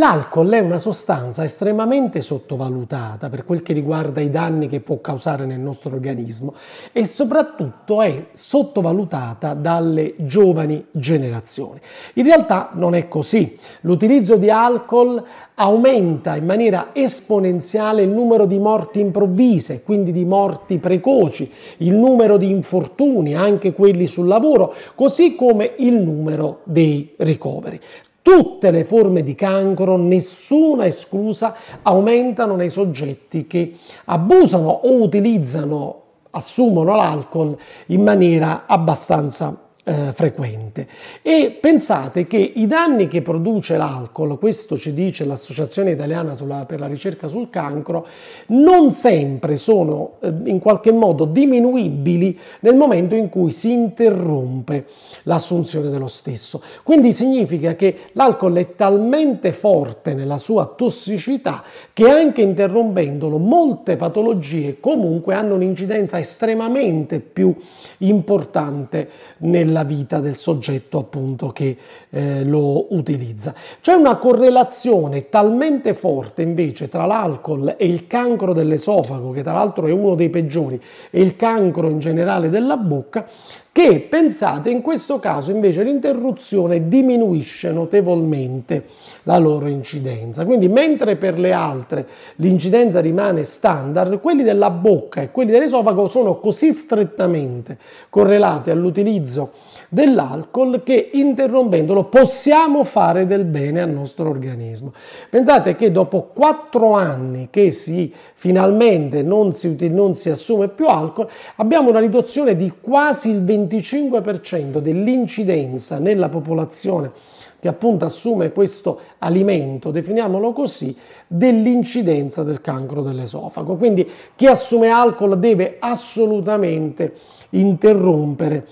L'alcol è una sostanza estremamente sottovalutata per quel che riguarda i danni che può causare nel nostro organismo e soprattutto è sottovalutata dalle giovani generazioni. In realtà non è così. L'utilizzo di alcol aumenta in maniera esponenziale il numero di morti improvvise, quindi di morti precoci, il numero di infortuni, anche quelli sul lavoro, così come il numero dei ricoveri. Tutte le forme di cancro, nessuna esclusa, aumentano nei soggetti che abusano o utilizzano, assumono l'alcol in maniera abbastanza eh, frequente. E pensate che i danni che produce l'alcol, questo ci dice l'Associazione Italiana sulla, per la ricerca sul cancro, non sempre sono eh, in qualche modo diminuibili nel momento in cui si interrompe l'assunzione dello stesso. Quindi significa che l'alcol è talmente forte nella sua tossicità che anche interrompendolo molte patologie comunque hanno un'incidenza estremamente più importante nella della vita del soggetto appunto che eh, lo utilizza. C'è una correlazione talmente forte invece tra l'alcol e il cancro dell'esofago, che tra l'altro è uno dei peggiori, e il cancro in generale della bocca, che pensate in questo caso invece l'interruzione diminuisce notevolmente la loro incidenza. Quindi mentre per le altre l'incidenza rimane standard, quelli della bocca e quelli dell'esofago sono così strettamente correlati all'utilizzo dell'alcol che interrompendolo possiamo fare del bene al nostro organismo. Pensate che dopo quattro anni che si finalmente non si, non si assume più alcol, abbiamo una riduzione di quasi il 25% dell'incidenza nella popolazione che appunto assume questo alimento, definiamolo così, dell'incidenza del cancro dell'esofago. Quindi chi assume alcol deve assolutamente interrompere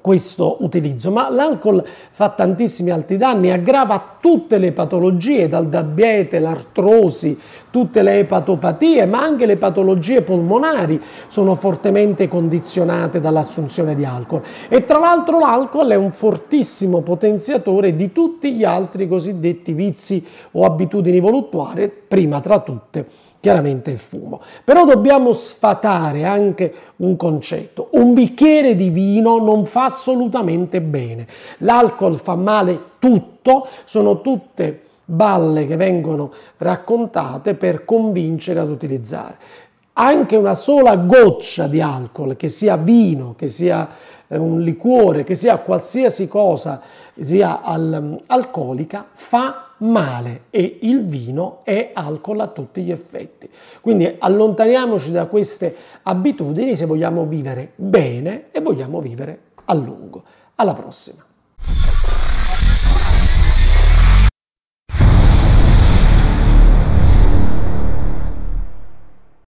questo utilizzo, ma l'alcol fa tantissimi altri danni, aggrava tutte le patologie, dal diabete, l'artrosi, tutte le epatopatie, ma anche le patologie polmonari sono fortemente condizionate dall'assunzione di alcol. E tra l'altro l'alcol è un fortissimo potenziatore di tutti gli altri cosiddetti vizi o abitudini voluttuarie, prima tra tutte chiaramente il fumo. Però dobbiamo sfatare anche un concetto. Un bicchiere di vino non fa assolutamente bene. L'alcol fa male tutto, sono tutte balle che vengono raccontate per convincere ad utilizzare anche una sola goccia di alcol, che sia vino, che sia eh, un liquore, che sia qualsiasi cosa, sia al, mm, alcolica, fa male e il vino è alcol a tutti gli effetti. Quindi allontaniamoci da queste abitudini se vogliamo vivere bene e vogliamo vivere a lungo. Alla prossima!